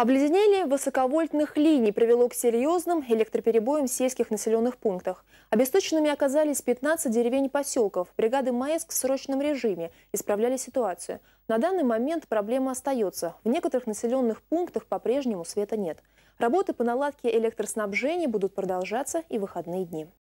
Обледенение высоковольтных линий привело к серьезным электроперебоям в сельских населенных пунктах. Обесточенными оказались 15 деревень поселков. Бригады МАЭС в срочном режиме исправляли ситуацию. На данный момент проблема остается. В некоторых населенных пунктах по-прежнему света нет. Работы по наладке электроснабжения будут продолжаться и в выходные дни.